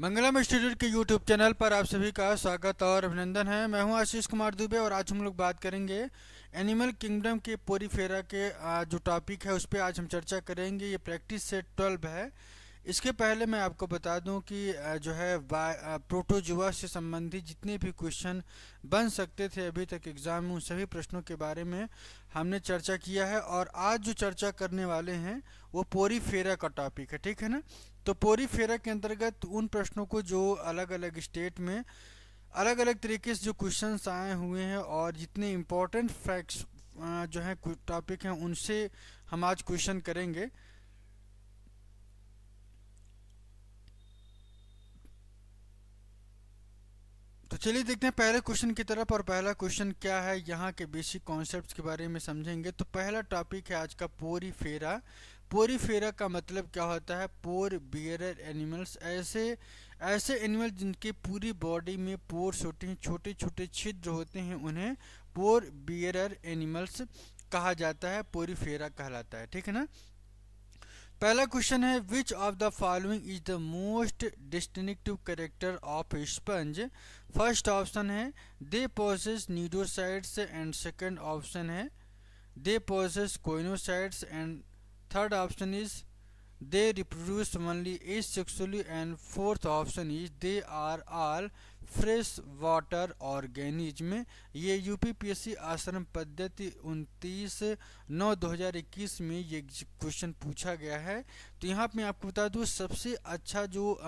मंगलम institute के YouTube channel पर आप सभी का स्वागत और अभिनंदन है मैं हूं आशीष कुमार दुबे और आज हम लोग बात करेंगे एनिमल किंगडम के पोरीफेरा के जो टॉपिक है उस पर आज हम चर्चा करेंगे ये प्रैक्टिस सेट ट्वेल्व है इसके पहले मैं आपको बता दूं कि जो है प्रोटोजुआ से संबंधित जितने भी क्वेश्चन बन सकते थे अभी तक एग्ज़ाम में उन सभी प्रश्नों के बारे में हमने चर्चा किया है और आज जो चर्चा करने वाले हैं वो पोरी फेरा का टॉपिक है ठीक है ना तो पोरी फेरा के अंतर्गत उन प्रश्नों को जो अलग अलग स्टेट में अलग अलग तरीके से जो क्वेश्चन आए हुए हैं और जितने इम्पोर्टेंट फैक्ट्स जो हैं टॉपिक हैं उनसे हम आज क्वेश्चन करेंगे तो चलिए देखते हैं पहले क्वेश्चन की तरफ और पहला क्वेश्चन क्या है यहाँ के बेसिक कॉन्सेप्ट्स के बारे में समझेंगे तो पहला टॉपिक है आज का पोरी फेरा पोरी फेरा का मतलब क्या होता है पोर बियरर एनिमल्स ऐसे ऐसे एनिमल जिनके पूरी बॉडी में पोर्स होते हैं छोटे छोटे छिद्र होते हैं उन्हें पोर बियरर एनिमल्स कहा जाता है पोरी फेरा कहलाता है ठीक है ना पहला क्वेश्चन है which of the following is the most distinctive character of sponge first option है they possess nudocytes and second option है they possess choanocytes and third option is reproduce mainly only sexually and fourth option is they are all fresh water organism ये UPPSC आश्रम पद्धति उनतीस नौ 2021 में ये question पूछा गया है तो यहाँ पे आपको बता दूँ सबसे अच्छा जो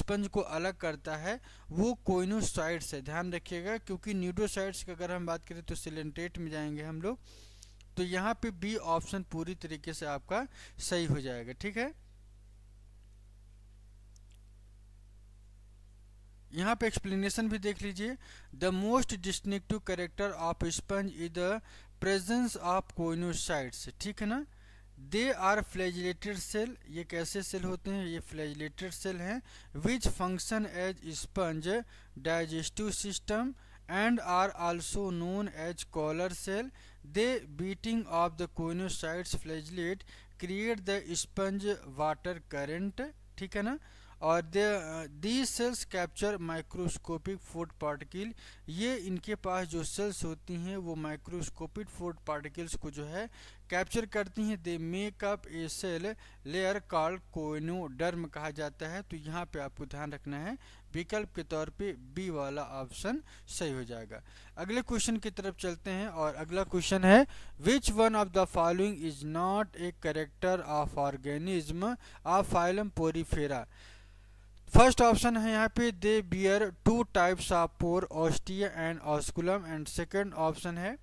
स्पंज को अलग करता है वो कोइनोसाइड्स है ध्यान रखिएगा क्योंकि न्यूडोसाइड्स की अगर हम बात करें तो सिलेंटेट में जाएंगे हम लोग तो यहाँ पे बी ऑप्शन पूरी तरीके से आपका सही हो जाएगा ठीक है यहाँ पे एक्सप्लेनेशन भी देख लीजिए the most distinctive character of sponge is the presence of choanocytes ठीक है ना दे आर फ्लैजिलेटेड सेल ये कैसे सेल होते हैं ये फ्लेजिलेटेड सेल हैं which function as sponge digestive system and are also known as collar cell the beating of the choanocytes flagellate create the sponge water current ठीक है ना और the cells capture microscopic food particle ये इनके पास जो sales होती हैं वो माइक्रोस्कोपिक फूड पार्टिकल्स को जो है कैप्चर करती हैं they make up a cell layer call choanoderm कहा जाता है तो यहाँ पे आपको ध्यान रखना है विकल्प के तौर पे बी वाला ऑप्शन सही हो जाएगा अगले क्वेश्चन की तरफ चलते हैं और अगला क्वेश्चन है which one of the following is not a character of organism of phylum Porifera first option है यहाँ पे they bear two types of pore ostia and osculum and second option है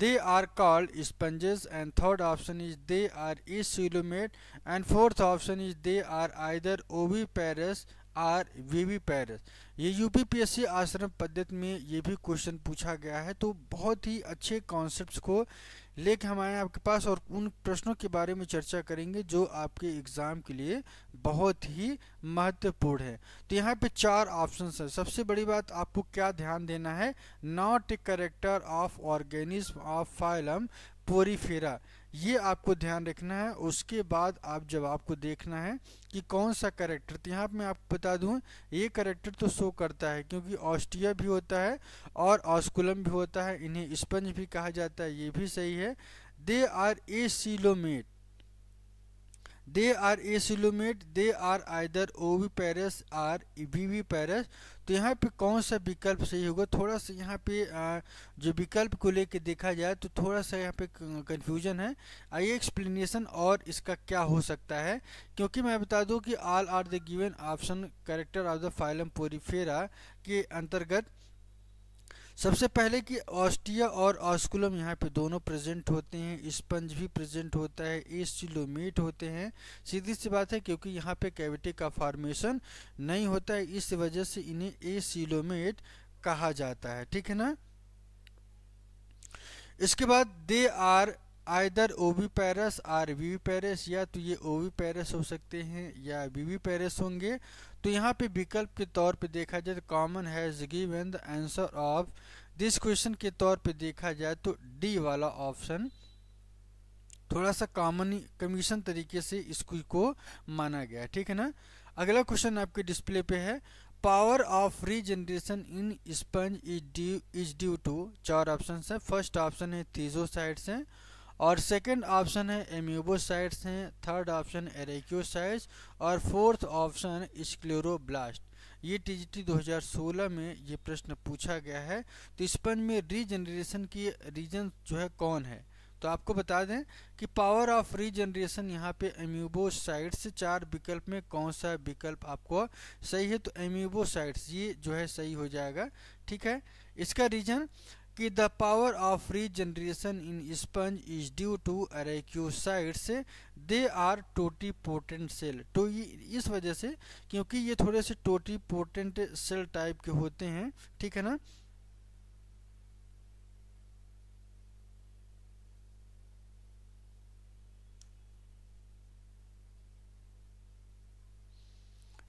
they are called sponges and third option is they are acoelomate and fourth option is they are either oviparous or viviparous ये U P P S C आश्रम पद्धति में ये भी question पूछा गया है तो बहुत ही अच्छे कॉन्सेप्ट को लेख हमारे आपके पास और उन प्रश्नों के बारे में चर्चा करेंगे जो आपके एग्ज़ाम के लिए बहुत ही महत्वपूर्ण है तो यहाँ पे चार ऑप्शन है सबसे बड़ी बात आपको क्या ध्यान देना है not a character of organism of phylum Porifera ये आपको ध्यान रखना है उसके बाद आप जवाब को देखना है कि कौन सा करेक्टर तो यहाँ मैं आपको बता दूँ ये करेक्टर तो शो करता है क्योंकि ऑस्टिया भी होता है और ऑस्कुलम भी होता है इन्हें स्पंज भी कहा जाता है ये भी सही है they are acoelomate they are acoelomate they are either oviparous or viviparous तो यहाँ पे कौन सा विकल्प सही होगा थोड़ा सा यहाँ पे जो विकल्प को लेके देखा जाए तो थोड़ा सा यहाँ पे कन्फ्यूजन है आइए एक्सप्लेनेशन और इसका क्या हो सकता है क्योंकि मैं बता दूँ कि all are the given option character of the phylum Porifera के अंतर्गत सबसे पहले कि ऑस्टिया और ऑस्कुलम यहाँ पे दोनों प्रेजेंट होते हैं स्पंज भी प्रेजेंट होता है एसिलोमेट होते हैं सीधी सी बात है क्योंकि यहाँ पे कैविटी का फॉर्मेशन नहीं होता है इस वजह से इन्हें एसिलोमेट कहा जाता है ठीक है ना इसके बाद दे आर आयदर ओवी पैरस आर वीवी पैरस या तो ये ओवी पैरस हो सकते हैं या वीवी पैरस होंगे तो यहाँ पे विकल्प के तौर पे देखा जाए तो common has given the answer of this question के तौर पे देखा जाए तो डी वाला ऑप्शन थोड़ा सा कॉमन कमीशन तरीके से इसको को माना गया ठीक है ना अगला क्वेश्चन आपके डिस्प्ले पे है power of regeneration in sponge is due is due to चार ऑप्शन है फर्स्ट ऑप्शन है तीजो साइड्स हैं और सेकंड ऑप्शन है एम्यूबोसाइट्स हैं थर्ड ऑप्शन एरेक्योसाइट्स और फोर्थ ऑप्शन स्क्लेरोब्लास्ट ये टीजीटी 2016 में ये प्रश्न पूछा गया है तो स्पन में रीजनरेशन की रीजन जो है कौन है तो आपको बता दें कि पावर ऑफ रीजनरेशन यहाँ पे एम्यूबोसाइट्स चार विकल्प में कौन सा विकल्प आपको सही है तो एम्यूबोसाइट्स ये जो है सही हो जाएगा ठीक है इसका रीजन कि the power of regeneration in sponge is due to archaeocytes they are totipotent cell तो ये इस वजह से क्योंकि ये थोड़े से टोटी पोटेंट सेल टाइप के होते हैं ठीक है ना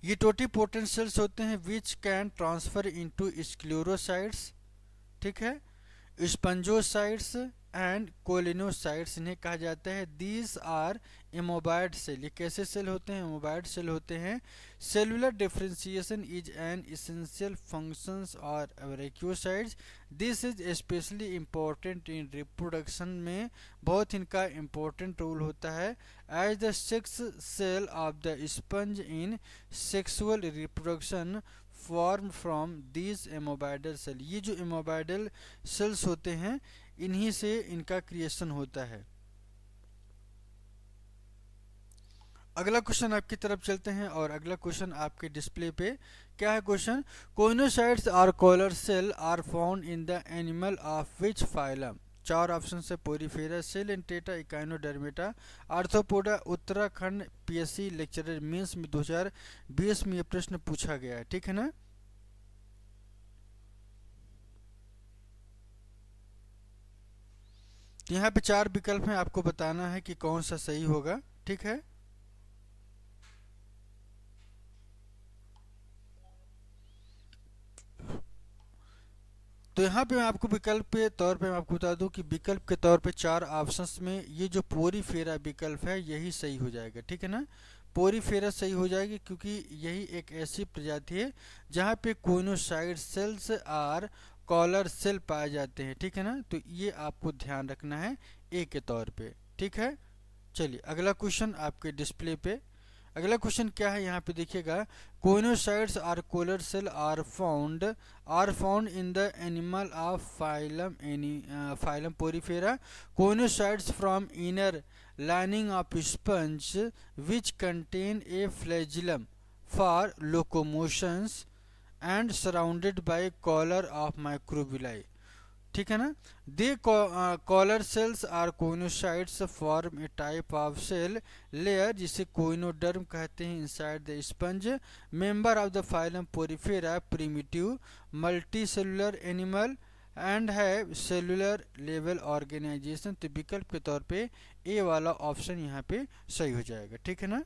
ये टोटी पोटेंट सेल्स होते हैं which can transfer into sclerocytes ठीक है स्पंजोसाइड्स एंड कोलिनोसाइड्स इन्हें कहा जाता है दीज आर एमोबाइड सेल ये कैसे सेल होते हैं एमोबाइड सेल होते हैं cellular differentiation is an essential functions और archaeocytes this is specially important in reproduction में बहुत इनका इम्पोर्टेंट रोल होता है as the sex cell of the sponge in sexual reproduction form from these amoeboidal cell ये जो एमोबाइडल सेल्स होते हैं इन्हीं से इनका क्रिएशन होता है अगला क्वेश्चन आपकी तरफ चलते हैं और अगला क्वेश्चन आपके डिस्प्ले पे क्या है question choanocytes or collar cell are found in the animal of which phylum चार ऑप्शन से Porifera Coelenterata Echinodermata Arthropoda Uttarakhand PSC lecturer mains में 2020 में ये प्रश्न पूछा गया है ठीक है ना तो यहाँ पे चार विकल्प हैं आपको बताना है कि कौन सा सही होगा ठीक है तो यहाँ पे मैं आपको विकल्प के तौर पे मैं आपको बता दूं कि विकल्प के तौर पे चार ऑप्शंस में ये जो पोरी फेरा विकल्प है यही सही हो जाएगा ठीक है ना पोरी फेरा सही हो जाएगी क्योंकि यही एक ऐसी प्रजाति है जहाँ पे side cells or collar cell पाए जाते हैं ठीक है ना तो ये आपको ध्यान रखना है ए के तौर पर ठीक है चलिए अगला क्वेश्चन आपके डिस्प्ले पे अगला क्वेश्चन क्या है यहाँ पे देखिएगा choanocytes or collar cell are found are found in the animal of phylum any phylum Porifera choanocytes from inner lining of sponge which contain a flagellum for locomotions and surrounded by collar of microvilli ठीक है ना the collar cells or choanocytes form a type of cell layer जिसे choanoderm कहते हैं inside the sponge member of the phylum Porifera primitive multi cellular animal and है cellular level organization तो विकल्प के तौर पे ए वाला ऑप्शन यहाँ पे सही हो जाएगा ठीक है ना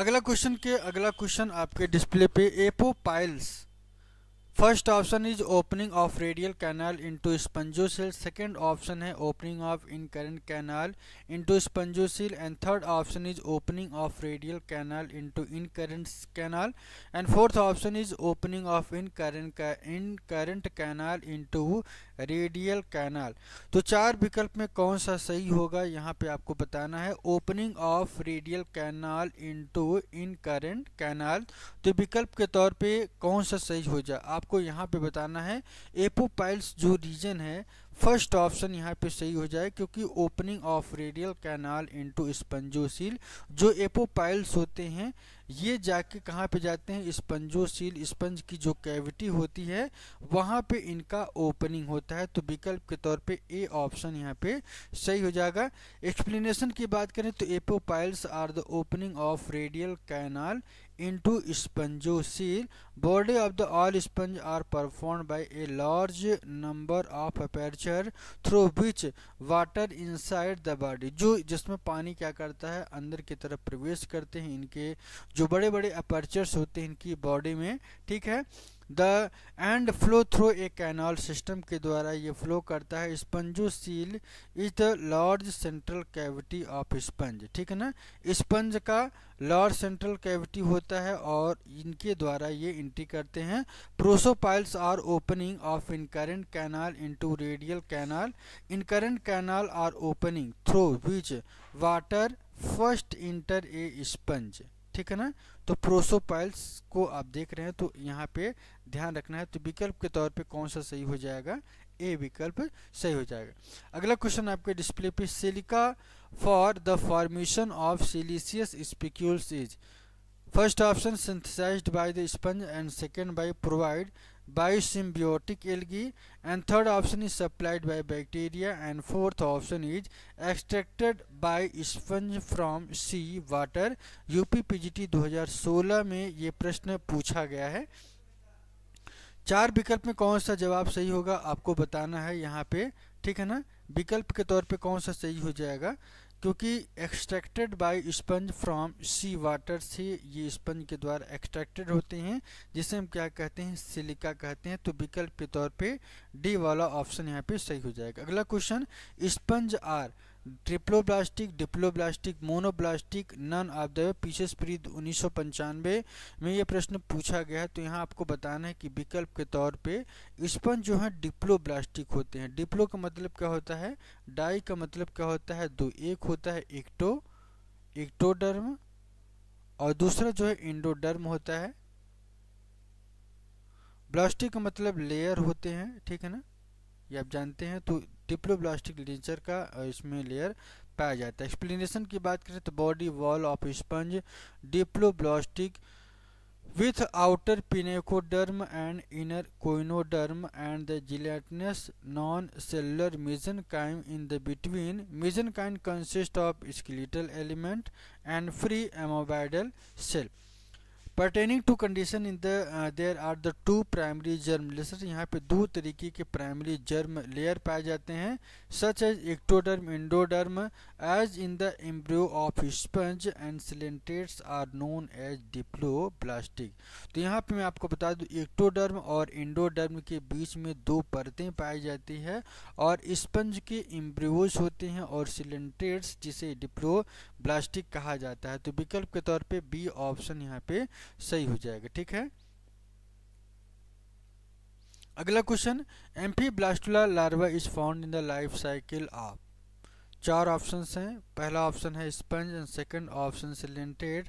अगला क्वेश्चन के अगला क्वेश्चन आपके डिस्प्ले पे apopyles first option is opening of radial canal into spongocoel second option है opening of incurrent canal into spongocoel and third option is opening of radial canal into current canal and fourth option is opening of in incurrent canal into radial canal तो चार विकल्प में कौन सा सही होगा यहाँ पे आपको बताना है opening of radial canal into incurrent canal तो विकल्प के तौर पर कौन सा सही हो जाए आप आपको यहाँ पे बताना है एपोपाइल्स जो रीजन है फर्स्ट ऑप्शन यहाँ पे सही हो जाए क्योंकि opening of radial canal into spongocoel जो एपोपाइल्स होते हैं ये जाके कहाँ पे जाते हैं स्पंजोसील स्पंज की जो कैविटी होती है वहाँ पे इनका ओपनिंग होता है तो विकल्प के तौर पे ए ऑप्शन यहाँ पे सही हो जाएगा एक्सप्लेनेशन की बात करें तो apopyles are the opening of radial canal into spongoceles. Body of the all sponge are performed by a large number of aperture through which water inside the body. जो जिसमें पानी क्या करता है अंदर की तरफ प्रवेश करते हैं इनके जो बड़े बड़े अपर्चर्स होते हैं इनकी बॉडी में ठीक है the end flow through a canal system के द्वारा ये फ्लो करता है spongocoel is the large central cavity of sponge ठीक है ना स्पंज का लार्ज सेंट्रल कैविटी होता है और इनके द्वारा ये इंट्री करते हैं prosopyles are opening of incurrent canal into radial canal incurrent canal are opening through which water first enter a sponge ठीक है ना तो प्रोसोपाइल्स को आप देख रहे हैं तो यहाँ पे ध्यान रखना है तो विकल्प के तौर पे कौन सा सही हो जाएगा ए विकल्प सही हो जाएगा अगला क्वेश्चन आपके डिस्प्ले पे silica for the formation of siliceous spicules is first option synthesized by the sponge and second by provided by symbiotic algae and third option is supplied by bacteria and fourth option is extracted by sponge from sea water UP PGT 2016 में ये प्रश्न पूछा गया है चार विकल्प में कौन सा जवाब सही होगा आपको बताना है यहाँ पे ठीक है ना विकल्प के तौर पे कौन सा सही हो जाएगा क्योंकि extracted by sponge from sea water से ये स्पंज के द्वारा एक्सट्रैक्टेड होते हैं जिसे हम क्या कहते हैं सिलिका कहते हैं तो विकल्प के तौर पे डी वाला ऑप्शन यहाँ पे सही हो जाएगा अगला question sponge are triploblastic diploblastic monoblastic none of the PCS pre उन्नीस में ये प्रश्न पूछा गया है तो यहाँ आपको बताना है कि विकल्प के तौर पे स्पन जो है डिप्लोब्लास्टिक होते हैं डिप्लो का मतलब क्या होता है डाई का मतलब क्या होता है दो एक होता है एक्टो एक्टोडर्म और दूसरा जो है इंडोडर्म होता है ब्लास्टिक का मतलब लेयर होते हैं ठीक है ना ये आप जानते हैं तो डिप्लोब्लास्टिक लिंचर का इसमें लेयर पाया जाता है एक्सप्लेनेशन की बात करें तो body wall of sponge diploblastic with outer pinacoderm and inner choanoderm and the gelatinous non cellular mesenchyme in the between mesenchyme consist of skeletal element and free amoeboidal cell pertaining to condition in the there are the two primary germ लेसर यहाँ पे दो तरीके के primary germ layer पाए जाते हैं such as ectoderm endoderm as in the embryo of sponge and coelenterates are known as diplo diploblastic तो यहाँ पे मैं आपको बता दूँ एक्टोडर्म और इंडोडर्म के बीच में दो परतें पाई जाती है और स्पंज के एम्ब्रियोज होते हैं और सिलेंटेट्स जिसे डिप्लोब्लास्टिक कहा जाता है तो विकल्प के तौर पर बी ऑप्शन यहाँ पे सही हो जाएगा ठीक है अगला question amphiblastula larva is found in the life cycle of चार ऑप्शन हैं पहला ऑप्शन है sponge and second option coelenterate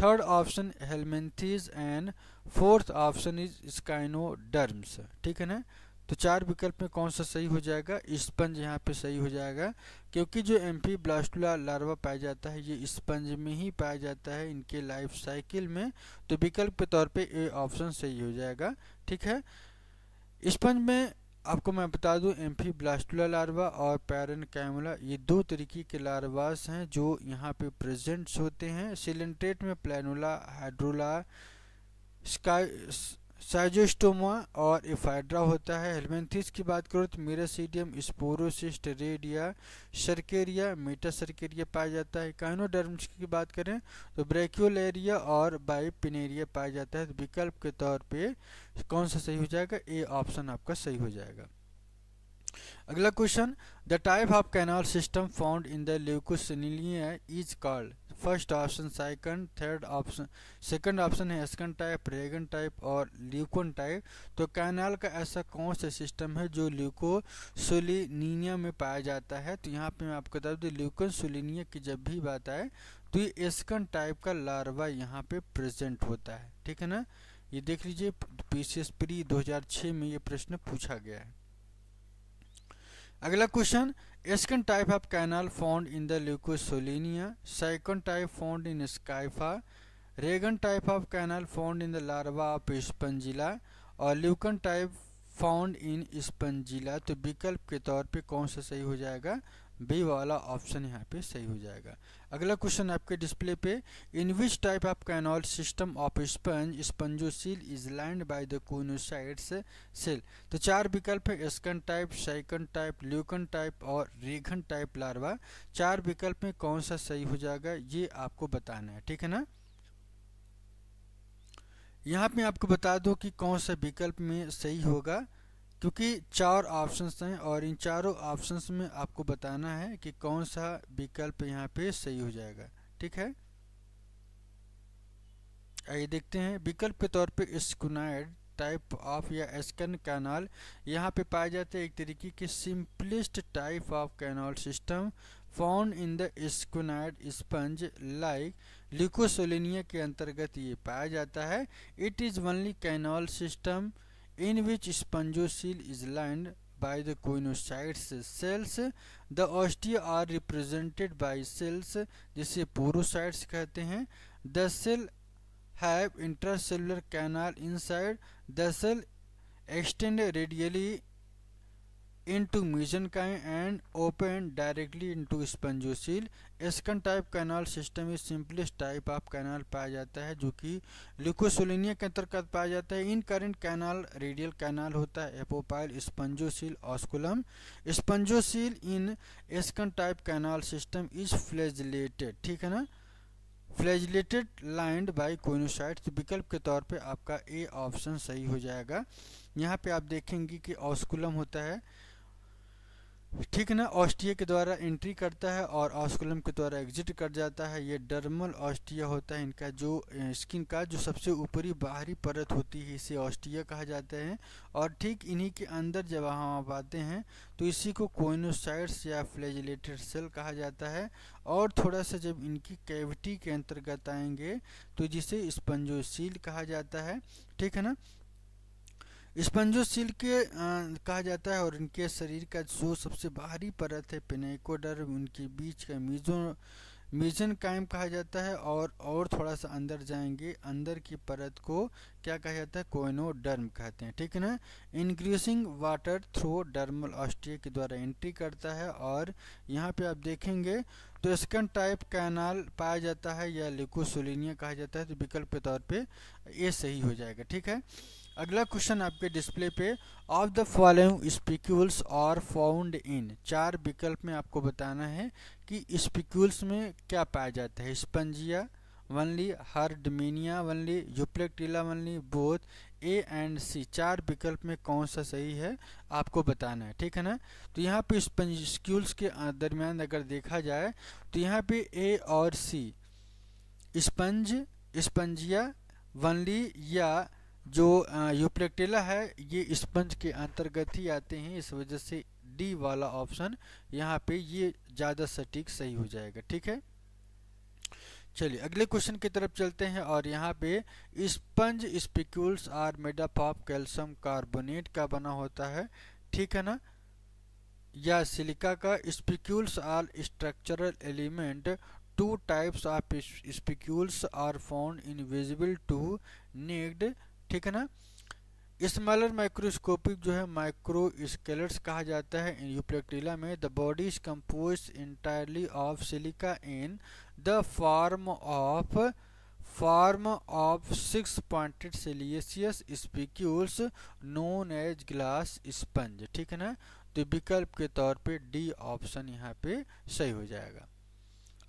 third option helminthes and fourth option is echinoderms ठीक है ना तो चार विकल्प में कौन सा सही हो जाएगा स्पंज यहाँ पे सही हो जाएगा क्योंकि जो एम पी ब्लास्टुला लार्वा पाया जाता है ये स्पंज में ही पाया जाता है इनके लाइफ साइकिल में तो विकल्प के तौर पे ए ऑप्शन सही हो जाएगा ठीक है स्पंज में आपको मैं बता दूं पी ब्लास्टुला लार्वा और पैरन कैमुला ये दो तरीके के लार्वास हैं जो यहाँ पे प्रेजेंट्स होते हैं सिलेंट्रेट में प्लानोला हाइड्रोला स्काई साइजोस्टोमा और इफाइड्रा होता है हेलमेंथिस की बात करो तो miracidium sporocyst redia cercaria metacercaria पाया जाता है काइनोडर्म्स की बात करें तो ब्रेक्योलेरिया और बाइपिनेरिया पाया जाता है तो विकल्प के तौर पे कौन सा सही हो जाएगा ए ऑप्शन आपका सही हो जाएगा अगला question the type of canal system found in the Leucosolenia is called first option sycon third option second option है एसकन टाइप रेगन टाइप और ल्यूकोन टाइप तो कैनाल का ऐसा कौन सा सिस्टम है जो ल्यूकोसोलिनिया में पाया जाता है तो यहाँ पे मैं आपको बता दूँ सुलिनिया की जब भी बात आए तो ये एसकन टाइप का लार्वा यहाँ पे प्रेजेंट होता है ठीक है ना ये देख लीजिए पी सी एस प्री 2006 में ये प्रश्न पूछा गया है अगला question ascon type of canal found in the Leucosolenia second type found in Scypha rhagon type of canal found in the larva of Spongilla और ल्यूकन टाइप फाउंड इन स्पंजिला तो विकल्प के तौर पे कौन सा सही हो जाएगा बी वाला ऑप्शन यहाँ पे सही हो जाएगा अगला क्वेश्चन आपके डिस्प्ले पे in which type of canal system of sponge spongocoel is lined by the choanocytes cell तो चार विकल्प है ascon type sycon type leucon type और रेघन टाइप लार्वा चार विकल्प में कौन सा सही हो जाएगा ये आपको बताना है ठीक है ना यहाँ पे आपको बता दो कि कौन सा विकल्प में सही होगा क्योंकि चार ऑप्शंस हैं और इन चारों ऑप्शंस में आपको बताना है कि कौन सा विकल्प यहाँ पे सही हो जाएगा ठीक है आइए देखते हैं विकल्प के तौर पे स्कूनाइड टाइप ऑफ या एस्कन कैनाल यहाँ पे पाए जाते हैं एक तरीके के simplest type of canal system found in the asconoid sponge like Leucosolenia के अंतर्गत ये पाया जाता है it is only canal system in which spongiocele is lined by the coinocytes cells the ostia are represented by cells जिसे porocytes कहते हैं the cell have intracellular canal inside the cell extend radially मीजन mesenchyme and open directly into spongiocele ascon type canal system is simplest type of canal पाया जाता है जो कि लिकोसोलिनिया के अंतर्गत पाया जाता है incurrent canal radial canal होता है apopyle spongocoel osculum spongocoel in ascon type canal system is flagellated ठीक है ना फ्लेजलेटेड लाइंड बाई कोनोसाइट तो विकल्प के तौर पे आपका ए ऑप्शन सही हो जाएगा यहाँ पे आप देखेंगे कि ऑस्कुलम होता है ठीक है ना ऑस्टिया के द्वारा एंट्री करता है और ऑस्कुलम के द्वारा एग्जिट कर जाता है ये डर्मल ऑस्टिया होता है इनका जो स्किन का जो सबसे ऊपरी बाहरी परत होती है इसे ऑस्टिया कहा जाता है और ठीक इन्हीं के अंदर जब हम आप आते हैं तो इसी को कोइनोसाइड्स या फ्लेजिलेटेड सेल कहा जाता है और थोड़ा सा जब इनकी कैविटी के अंतर्गत आएंगे तो जिसे स्पंजोसील कहा जाता है ठीक है ना स्पंजोशील के कहा जाता है और इनके शरीर का जो सबसे बाहरी परत है पेनेकोडर्म उनके बीच का मीजो मीजन कायम कहा जाता है और और थोड़ा सा अंदर जाएंगे अंदर की परत को क्या कहा जाता है कोइनोडर्म कहते हैं ठीक है ना increasing water through dermal ostia के द्वारा एंट्री करता है और यहाँ पे आप देखेंगे तो स्कन टाइप कैनाल पाया जाता है या लिकोसोलिनिया कहा जाता है तो विकल्प के तौर पर ये सही हो जाएगा ठीक है अगला क्वेश्चन आपके डिस्प्ले पे of the following spicules are found in चार विकल्प में आपको बताना है कि स्पिक्यूल्स में क्या पाया जाता है Spongia only Herdmania only Euplectella only both A and C चार विकल्प में कौन सा सही है आपको बताना है ठीक है ना तो यहाँ पे स्पंजिक्यूल्स के दरमियान अगर देखा जाए तो यहाँ पे ए और सी स्पंज स्पंजिया वनली या जो यूप्रेक्टेला है ये स्पंज के अंतर्गत ही आते हैं इस वजह से डी वाला ऑप्शन यहाँ पे ये ज़्यादा सटीक सही हो जाएगा ठीक है चलिए अगले क्वेश्चन की तरफ चलते हैं और यहाँ पे sponge spicules are made of calcium carbonate का बना होता है ठीक है ना या सिलिका का spicules are structural element two types of spicules are found invisible to naked ठीक है ना स्मॉलर माइक्रोस्कोपिक जो है माइक्रो स्केलेट्स कहा जाता है यूप्लेक्टीला में the body is compose entirely of silica in the form of form of six pointed siliceous spicules known as glass sponge ठीक है ना तो विकल्प के तौर पे डी ऑप्शन यहाँ पे सही हो जाएगा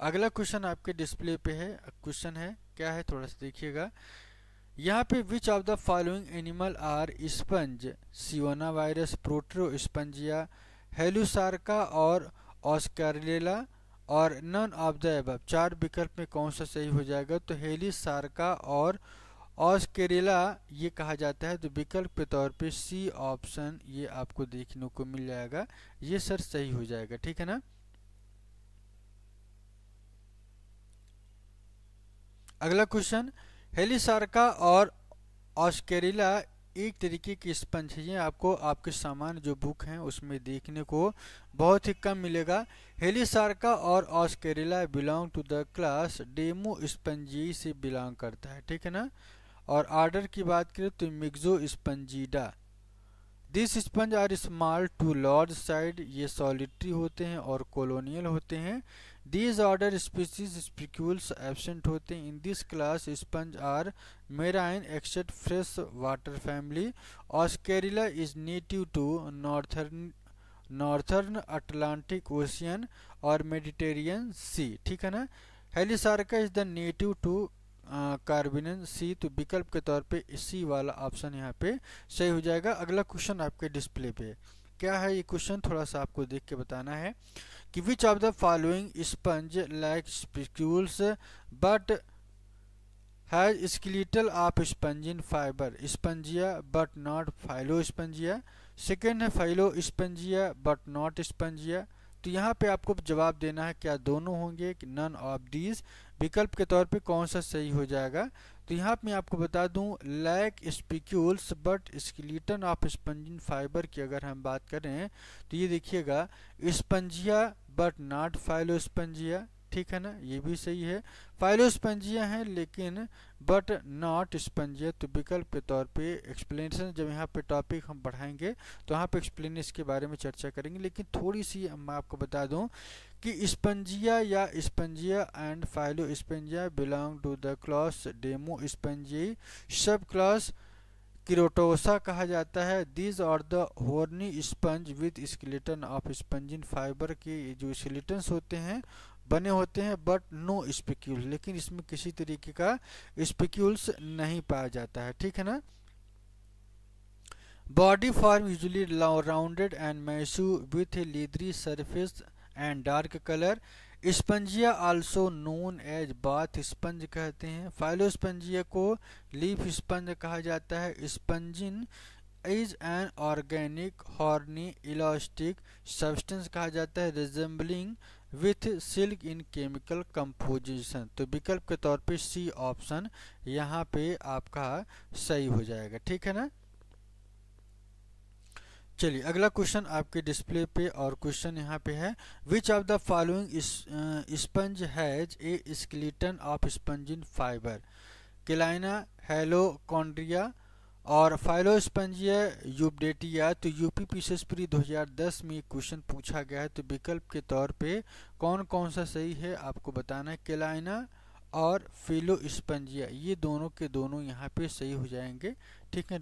अगला क्वेश्चन आपके डिस्प्ले पे है क्वेश्चन है क्या है थोड़ा सा देखिएगा यहाँ पे which of the following animal are sponge Ciona virus Proterospongia Halisarca और ऑस्कारलेला और नन ऑफ द एब चार विकल्प में कौन सा सही हो जाएगा तो हेलिसार्का और ऑस्केरेला ये कहा जाता है तो विकल्प के तौर पे सी ऑप्शन ये आपको देखने को मिल जाएगा ये सर सही हो जाएगा ठीक है ना अगला क्वेश्चन हेलीसार्का और ऑस्केरिला एक तरीके की स्पंज है ये आपको आपके सामान्य जो बुक हैं उसमें देखने को बहुत ही कम मिलेगा हेलीसार्का और Oscarella belong to the class Demospongiae से बिलोंग करता है ठीक है ना और आर्डर की बात करें तो Myxospongida this sponge are small to large size ये सॉलिट्री होते हैं और कॉलोनियल होते हैं these order species spicules absent होते हैं in this class sponge are marine except fresh water family Oscarella is native to northern northern Atlantic Ocean और Mediterranean Sea ठीक है ना Halisarca is the native to Caribbean Sea तो विकल्प के तौर पे सी वाला ऑप्शन यहाँ पे सही हो जाएगा अगला क्वेश्चन आपके डिस्प्ले पे क्या है ये क्वेश्चन थोड़ा सा आपको देख के बताना है कि which of the following sponge lack spicules but has skeletal of spongin fibre Spongia but not Phyllospongia second है Phyllospongia but not Spongia तो यहाँ पे आपको जवाब देना है क्या दोनों होंगे कि नन ऑफ दीज विकल्प के तौर पे कौन सा सही हो जाएगा तो यहाँ मैं आपको बता दूँ lack spicules but skeleton of spongin fibre की अगर हम बात करें तो ये देखिएगा स्पंजिया बट नॉट स्पंजिया ठीक है ना ये भी सही है फाइलोस्पंजिया हैं लेकिन बट नॉट स्पंजिया तो विकल्प के तौर पे एक्सप्लेनेशन जब यहाँ पे टॉपिक हम बढ़ाएंगे तो यहाँ पे एक्सप्लेन के बारे में चर्चा करेंगे लेकिन थोड़ी सी मैं आपको बता दूँ कि स्पंजिया या Spongia and Phyllospongia belong to the class Demospongiae subclass Keratosa कहा जाता है these are the horny sponge with skeleton of spongin fibre के जो स्केलेटन्स होते हैं बने होते हैं बट नो स्पिक्यूल लेकिन इसमें किसी तरीके का स्पिक्यूल्स नहीं पाया जाता है ठीक है ना body form usually rounded and massive with a leathery surface and dark colour Spongia also known as bath sponge कहते हैं स्पंजिया को लीफ स्पंज कहा जाता है spongin is an organic horny elastic substance कहा जाता है resembling with silk in chemical composition तो विकल्प के तौर पे सी ऑप्शन यहाँ पे आपका सही हो जाएगा ठीक है ना चलिए अगला क्वेश्चन आपके डिस्प्ले पे और क्वेश्चन यहाँ पे है which of the following sponge has a skeleton of spongin fibre Halichondria और फाइलोस्पंजिया यूबडेटिया तो यूपी पीसेसप्री 2010 में क्वेश्चन पूछा गया है तो विकल्प के तौर पे कौन कौन सा सही है आपको बताना है केलाइना और स्पंजिया ये दोनों के दोनों यहाँ पे सही हो जाएंगे ठीक है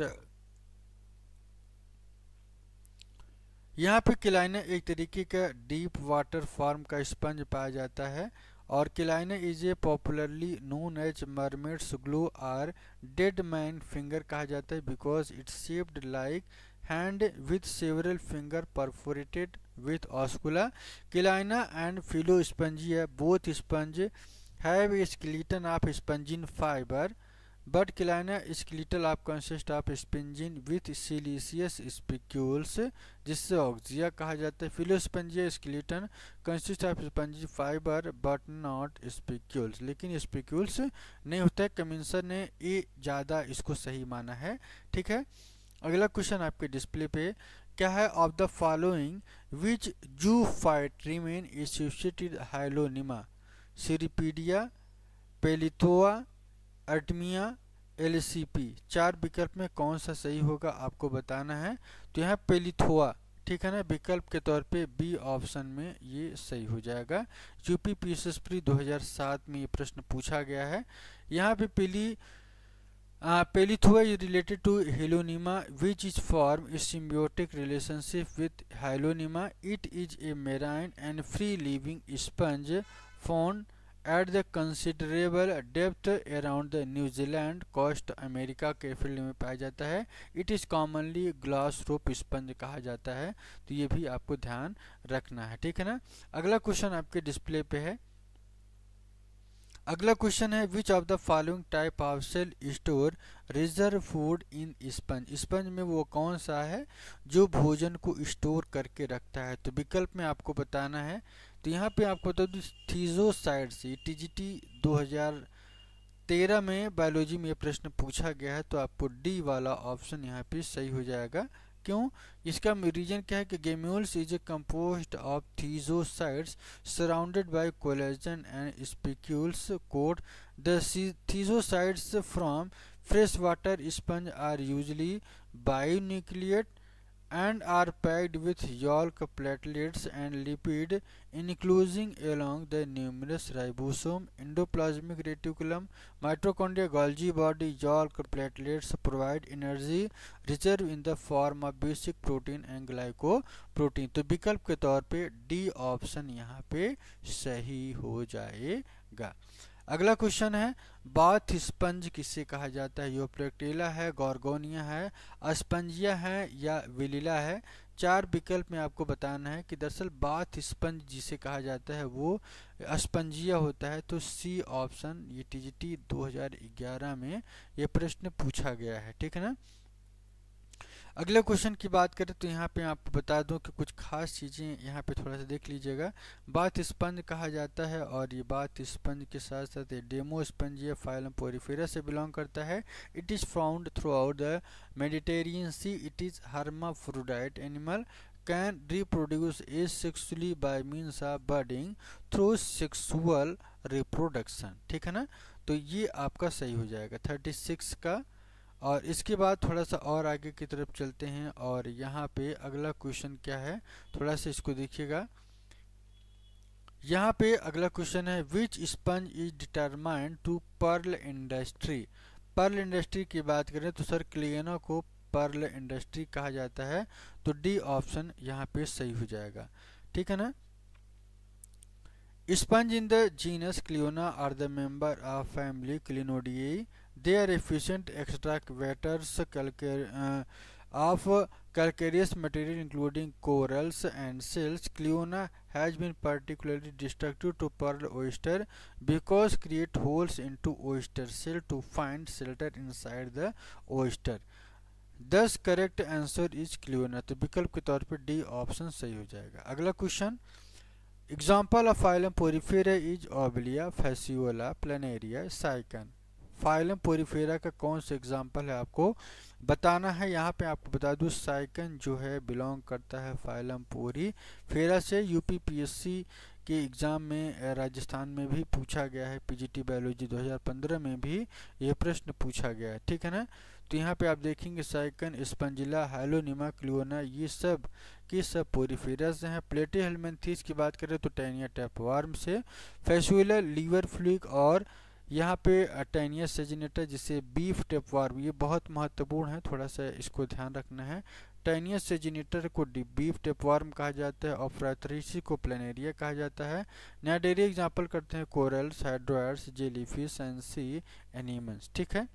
यहाँ पे केलाइना एक तरीके का डीप वाटर फॉर्म का स्पंज पाया जाता है और Chalina is a popularly known as mermaid's glove or dead man finger कहा जाता है because it's shaped like hand with several finger perforated with oscula Chalina and Phyllospongia है both sponge have a skeleton of spongin fibre but Chalina skeletal आप consist of spongin with siliceous spicules जिससे oxea कहा जाता है Phyllospongia skeleton consist of spongin fibre but not spicules लेकिन spicules नहीं होता है कमिंसर ने ये ज़्यादा इसको सही माना है ठीक है अगला क्वेश्चन आपके डिस्प्ले पे क्या है of the following which zoophyte remain associated Hyalonema Cirripedia Palythoa Artemia एलसीपी चार विकल्प में कौन सा सही होगा आपको बताना है तो यहाँ पेलिथोआ ठीक है ना विकल्प के तौर पे बी ऑप्शन में ये सही हो जाएगा यूपी पीएसएसपी 2007 में ये प्रश्न पूछा गया है यहाँ पे पेली Palythoa is related to Hyalonema which is form is symbiotic relationship with Hyalonema it is a marine and free living sponge found at the considerable depth around the New Zealand coast America के field में पाया जाता है it is commonly glass rope sponge कहा जाता है तो ये भी आपको ध्यान रखना है ठीक है ना अगला क्वेश्चन आपके डिस्प्ले पे है अगला क्वेश्चन है which of the following type of cell store reserve food in sponge sponge में वो कौन सा है जो भोजन को स्टोर करके रखता है तो विकल्प में आपको बताना है तो यहाँ पे आपको बता दूँ थीजोसाइड से जी टी में बायोलॉजी में ये प्रश्न पूछा गया है तो आपको डी वाला ऑप्शन यहाँ पे सही हो जाएगा क्यों इसका रीजन क्या है कि gemmules is a compose of thesocytes surrounded by collagen and spicules coat the thesocytes from fresh water sponge are usually binucleate and are packed with yolk platelets and lipid including along the numerous ribosome, endoplasmic reticulum, mitochondria, Golgi body, yolk platelets provide energy reserve in the form of basic protein and glycoprotein. to vikalp ke taur pe d option yahan pe sahi ho jayega अगला question है bath sponge किसे कहा जाता है योप्रेक्टेला है Gorgonia है अस्पंजिया है या विलीला है चार विकल्प में आपको बताना है कि दरअसल बाथ स्पंज जिसे कहा जाता है वो अस्पंजिया होता है तो सी ऑप्शन ये टी 2011 में ये प्रश्न पूछा गया है ठीक है ना अगले क्वेश्चन की बात करें तो यहाँ पे आपको बता दूँ कि कुछ खास चीज़ें यहाँ पे थोड़ा सा देख लीजिएगा बात स्पंद कहा जाता है और ये बात स्पंद के साथ साथ डेमो स्पंज ये फाइलम पोरीफेरा से बिलोंग करता है it is found throughout the Mediterranean Sea it is hermaphrodite animal reproduce asexually by means of budding through sexual reproduction ठीक है ना तो ये आपका सही हो जाएगा थर्टी सिक्स का और इसके बाद थोड़ा सा और आगे की तरफ चलते हैं और यहाँ पे अगला क्वेश्चन क्या है थोड़ा सा इसको देखिएगा यहाँ पे अगला क्वेश्चन है which sponge is detrimental to pearl industry pearl industry की बात करें तो सर क्लियनो को पर्ल इंडस्ट्री कहा जाता है तो डी ऑप्शन यहाँ पे सही हो जाएगा ठीक है ना sponge in the genus Cliona are the member of family Clionaidae Their efficient extractors calca uh, of calcareous material including corals and shells, Cliona has been particularly destructive to pearl oyster because create holes into oyster shell to find shelter inside the oyster. Thus, correct answer is Cliona. तो विकल्प के तौर पर D option सही हो जाएगा अगला question example of phylum Porifera is Obelia Fasciola Planaria phylum Porifera का कौन सा एग्जाम्पल है आपको बताना है यहाँ पे आपको बता दूँ साइकन जो है बिलोंग करता है फाइलम पोरी फेरा से यूपीपीएससी के एग्ज़ाम में राजस्थान में भी पूछा गया है पीजीटी बायोलॉजी 2015 में भी ये प्रश्न पूछा गया है ठीक है ना तो यहाँ पे आप देखेंगे साइकन स्पंजिला हाइलोनिमा क्लियोना ये सब कि सब पोरीफेरा से हैं प्लेटी हेलमेंथीस की बात करें तो टेनिया टैप से फैसुलर लीवर फ्लूक और यहाँ पे टेनियस सेजिनेटर जिसे बीफ टेपवार्म ये बहुत महत्वपूर्ण है थोड़ा सा इसको ध्यान रखना है टेनियस सेजिनेटर को बीफ टेपवार्म कहा जाता है और फ्रैथरीसी को प्लेनेरिया कहा जाता है नया डेयरी एग्जाम्पल करते हैं corals hydroids jellyfish and sea animals ठीक है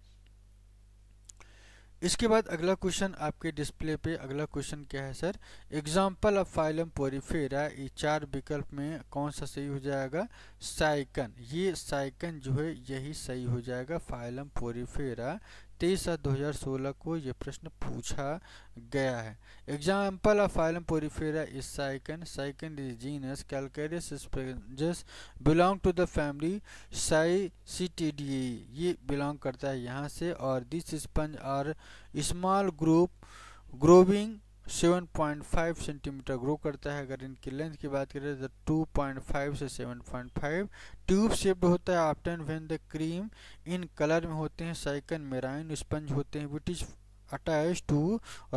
इसके बाद अगला क्वेश्चन आपके डिस्प्ले पे अगला क्वेश्चन क्या है sir example of phylum Porifera ये चार विकल्प में कौन सा सही हो जाएगा साइकन ये साइकन जो है यही सही हो जाएगा फाइलम पोरीफेरा तेईस सात सोलह को ये प्रश्न पूछा गया है example of phylum Porifera is Sycon Sycon is genus calcareous sponges belong to the family ए ये बिलोंग करता है यहाँ से और this sponge are small group growing 7.5 centimetre grow करता है अगर इनकी लेंथ की बात करें तो 2.5 से 7.5 ट्यूब शेप्ड होता है often when the cream in colour में होते हैं साइकन मेराइन स्पंज होते हैं which is attach to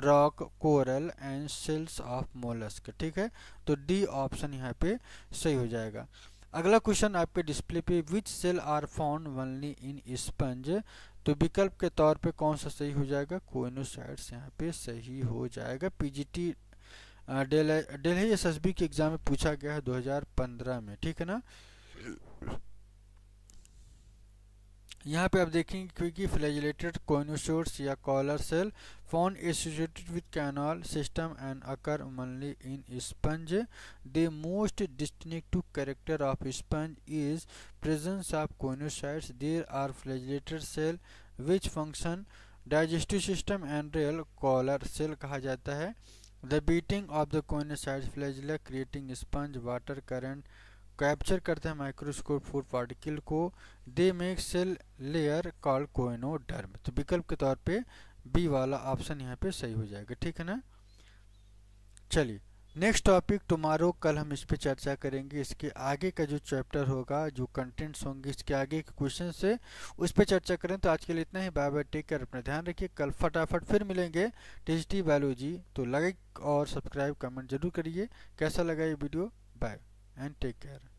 rock coral and shells of mollusc ठीक है तो डी ऑप्शन यहाँ पे सही हो जाएगा अगला क्वेश्चन आपके डिस्प्ले पे which cell are found only in sponge तो विकल्प के तौर पे कौन सा सही हो जाएगा कोइनोसाइड्स यहाँ पे सही हो जाएगा पीजीटी डेल्ही एसएसबी के एग्ज़ाम में पूछा गया है 2015 में ठीक है ना यहाँ पे आप देखेंगे क्योंकि फ्लैजिलेटेड कोनोसोर्स या collar cell found associated with canal system and occur mainly in sponge the most distinctive character of sponge is presence of choanocytes there are flagellated cell which function digestive system and real collar cell कहा जाता है the beating of the choanocyte flagella creating sponge water current capture करते हैं microscope food particle को they make cell layer called derm तो विकल्प के तौर पे बी वाला ऑप्शन यहाँ पे सही हो जाएगा ठीक है ना चलिए नेक्स्ट टॉपिक टुमारो कल हम इस पर चर्चा करेंगे इसके आगे का जो चैप्टर होगा जो कंटेंट्स होंगे इसके आगे के क्वेश्चन से उस पर चर्चा करें तो आज के लिए इतना ही बाय बाय टेक कर अपना ध्यान रखिए कल फटाफट फिर मिलेंगे डिजिटी बायोलॉजी तो लाइक और सब्सक्राइब कमेंट जरूर करिए कैसा लगा ये video bye and take care